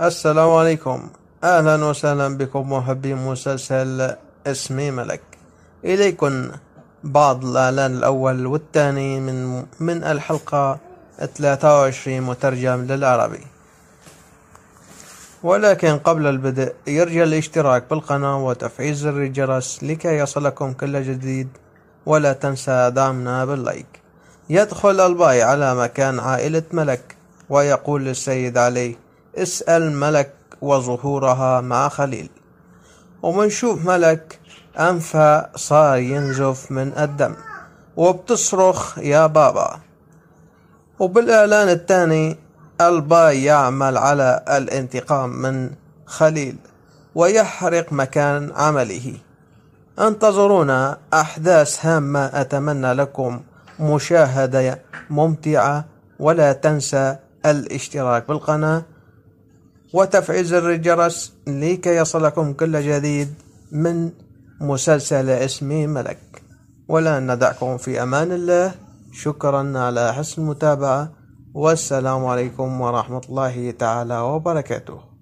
السلام عليكم أهلا وسهلا بكم محبي مسلسل اسمي ملك إليكم بعض الإعلان الأول والثاني من من الحلقة 23 مترجم للعربي ولكن قبل البدء يرجى الاشتراك بالقناة وتفعيل زر الجرس لكي يصلكم كل جديد ولا تنسى دعمنا باللايك يدخل الباي على مكان عائلة ملك ويقول للسيد علي اسأل ملك وظهورها مع خليل ومنشوف ملك أنفها صار ينزف من الدم وبتصرخ يا بابا وبالإعلان الثاني الباي يعمل على الانتقام من خليل ويحرق مكان عمله انتظرونا أحداث هامة أتمنى لكم مشاهدة ممتعة ولا تنسى الاشتراك بالقناة وتفعيل زر الجرس لكي يصلكم كل جديد من مسلسل اسمي ملك والآن ندعكم في أمان الله شكرا على حسن المتابعة والسلام عليكم ورحمة الله تعالى وبركاته